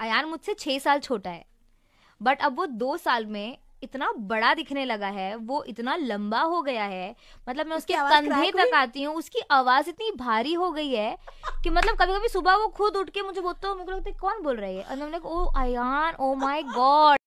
अयान मुझसे छः साल छोटा है बट अब वो दो साल में इतना बड़ा दिखने लगा है वो इतना लंबा हो गया है मतलब मैं उसके कंधे तक आती हूँ उसकी आवाज इतनी भारी हो गई है कि मतलब कभी कभी सुबह वो खुद उठ के मुझे बोलता हो मुझे लगता है कौन बोल रही है और मैंने ओ अयान ओ माई गॉड